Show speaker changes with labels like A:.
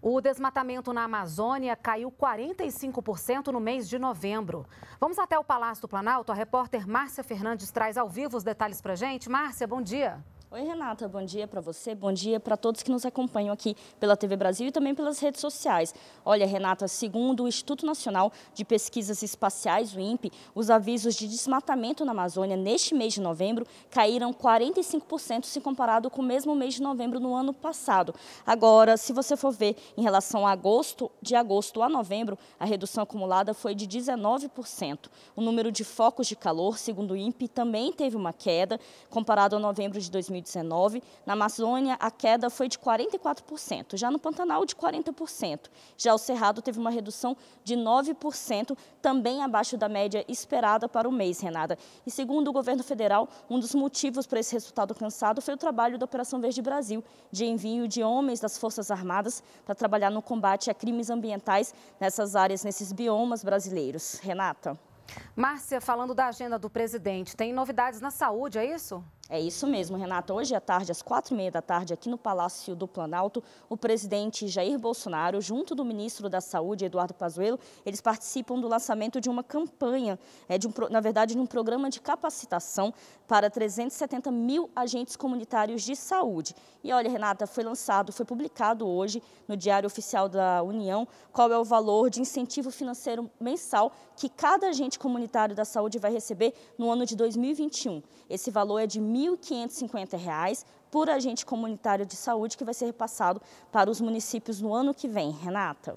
A: O desmatamento na Amazônia caiu 45% no mês de novembro. Vamos até o Palácio do Planalto. A repórter Márcia Fernandes traz ao vivo os detalhes para gente. Márcia, bom dia.
B: Oi, Renata, bom dia para você, bom dia para todos que nos acompanham aqui pela TV Brasil e também pelas redes sociais. Olha, Renata, segundo o Instituto Nacional de Pesquisas Espaciais, o INPE, os avisos de desmatamento na Amazônia neste mês de novembro caíram 45% se comparado com o mesmo mês de novembro no ano passado. Agora, se você for ver em relação a agosto, de agosto a novembro, a redução acumulada foi de 19%. O número de focos de calor, segundo o INPE, também teve uma queda comparado a novembro de 2020 2019, na Amazônia a queda foi de 44%, já no Pantanal de 40%. Já o Cerrado teve uma redução de 9%, também abaixo da média esperada para o mês, Renata. E segundo o governo federal, um dos motivos para esse resultado cansado foi o trabalho da Operação Verde Brasil, de envio de homens das Forças Armadas para trabalhar no combate a crimes ambientais nessas áreas, nesses biomas brasileiros. Renata.
A: Márcia, falando da agenda do presidente, tem novidades na saúde, é
B: isso? É isso mesmo, Renata. Hoje à tarde, às quatro e meia da tarde, aqui no Palácio do Planalto, o presidente Jair Bolsonaro, junto do ministro da Saúde, Eduardo Pazuello, eles participam do lançamento de uma campanha, é, de um, na verdade, de um programa de capacitação para 370 mil agentes comunitários de saúde. E olha, Renata, foi lançado, foi publicado hoje no Diário Oficial da União qual é o valor de incentivo financeiro mensal que cada agente comunitário da saúde vai receber no ano de 2021. Esse valor é de R$ R$ 1.550 por agente comunitário de saúde que vai ser repassado para os municípios no ano que vem. Renata?